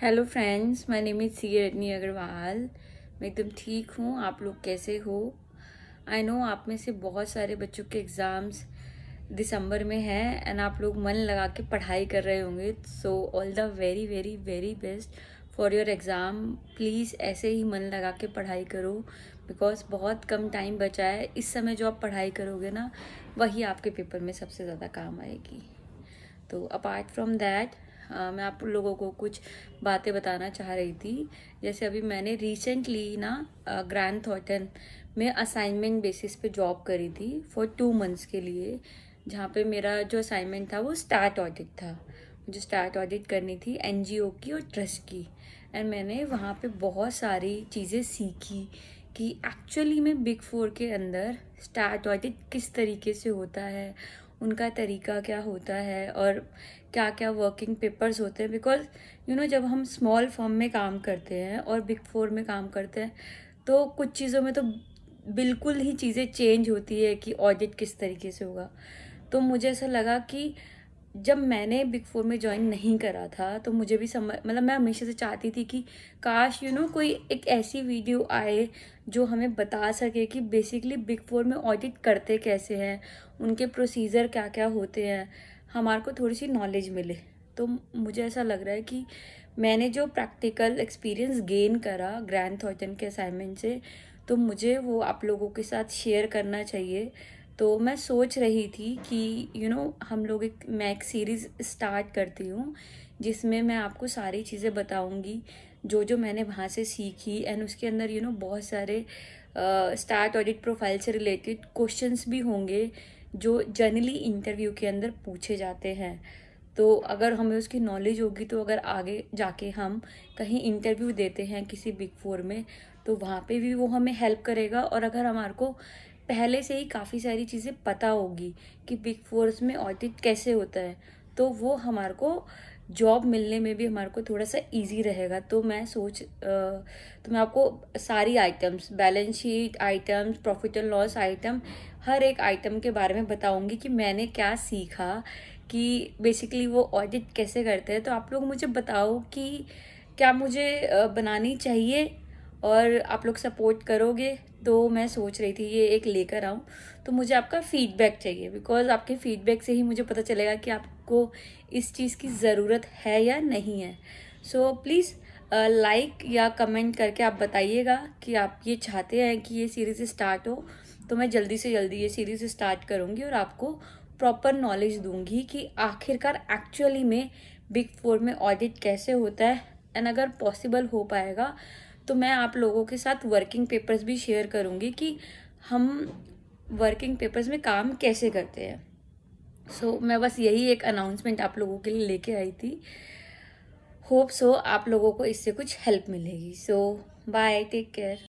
hello friends my name is C Rajni Agarwal मैं एकदम ठीक हूँ आप लोग कैसे हो आई नो आप में से बहुत सारे बच्चों के एग्ज़ाम्स दिसंबर में हैं एंड आप लोग मन लगा के पढ़ाई कर रहे होंगे so all the very very very best for your exam please ऐसे ही मन लगा के पढ़ाई करो बिकॉज बहुत कम टाइम बचा है इस समय जो आप पढ़ाई करोगे ना वही आपके पेपर में सबसे ज़्यादा काम आएगी तो अपार्ट फ्रॉम दैट हाँ, मैं आप लोगों को कुछ बातें बताना चाह रही थी जैसे अभी मैंने रिसेंटली ना ग्रैंड थॉटन में असाइनमेंट बेसिस पे जॉब करी थी फॉर टू मंथ्स के लिए जहाँ पे मेरा जो असाइनमेंट था वो स्टार्ट ऑडिट था मुझे स्टार्ट ऑडिट करनी थी एन की और ट्रस्ट की एंड मैंने वहाँ पर बहुत सारी चीज़ें सीखी कि एक्चुअली में बिग फोर के अंदर स्टार्ट ऑडिट किस तरीके से होता है उनका तरीका क्या होता है और क्या क्या वर्किंग पेपर्स होते हैं बिकॉज यू नो जब हम स्मॉल फॉर्म में काम करते हैं और बिग फोर में काम करते हैं तो कुछ चीज़ों में तो बिल्कुल ही चीज़ें चेंज होती है कि ऑडिट किस तरीके से होगा तो मुझे ऐसा लगा कि जब मैंने बिग फोर में ज्वाइन नहीं करा था तो मुझे भी समझ मतलब मैं हमेशा से चाहती थी कि काश यू you नो know, कोई एक ऐसी वीडियो आए जो हमें बता सके कि बेसिकली बिग फोर में ऑडिट करते कैसे हैं उनके प्रोसीजर क्या क्या होते हैं हमारे को थोड़ी सी नॉलेज मिले तो मुझे ऐसा लग रहा है कि मैंने जो प्रैक्टिकल एक्सपीरियंस गेन करा ग्रैंड थॉटन के असाइनमेंट से तो मुझे वो आप लोगों के साथ शेयर करना चाहिए तो मैं सोच रही थी कि यू you नो know, हम लोग एक मैं एक सीरीज़ स्टार्ट करती हूँ जिसमें मैं आपको सारी चीज़ें बताऊँगी जो जो मैंने वहाँ से सीखी एंड उसके अंदर यू you नो know, बहुत सारे स्टार्ट ऑडिट प्रोफाइल से रिलेटेड क्वेश्चंस भी होंगे जो जनरली इंटरव्यू के अंदर पूछे जाते हैं तो अगर हमें उसकी नॉलेज होगी तो अगर आगे जाके हम कहीं इंटरव्यू देते हैं किसी बिग फोर में तो वहाँ पे भी वो हमें हेल्प करेगा और अगर हमारे को पहले से ही काफ़ी सारी चीज़ें पता होगी कि बिग फोर्स में ऑडिट कैसे होता है तो वो हमारे को जॉब मिलने में भी हमारे को थोड़ा सा इजी रहेगा तो मैं सोच तो मैं आपको सारी items balance sheet items profit and loss item हर एक आइटम के बारे में बताऊंगी कि मैंने क्या सीखा कि बेसिकली वो ऑडिट कैसे करते हैं तो आप लोग मुझे बताओ कि क्या मुझे बनानी चाहिए और आप लोग सपोर्ट करोगे तो मैं सोच रही थी ये एक लेकर आऊँ तो मुझे आपका फ़ीडबैक चाहिए बिकॉज़ आपके फ़ीडबैक से ही मुझे पता चलेगा कि आपको इस चीज़ की ज़रूरत है या नहीं है so so, please like uh, like या कमेंट करके आप बताइएगा कि आप ये चाहते हैं कि ये सीरीज़ स्टार्ट हो तो मैं जल्दी से जल्दी ये सीरीज़ स्टार्ट करूँगी और आपको प्रॉपर नॉलेज दूँगी कि आखिरकार एक्चुअली में बिग फोर में ऑडिट कैसे होता है एंड अगर पॉसिबल हो पाएगा तो मैं आप लोगों के साथ वर्किंग पेपर्स भी शेयर करूँगी कि हम वर्किंग पेपर्स में काम कैसे करते हैं सो so, मैं बस यही एक अनाउंसमेंट आप लोगों के लिए लेके आई थी होप सो so, आप लोगों को इससे कुछ हेल्प मिलेगी सो बाय टेक केयर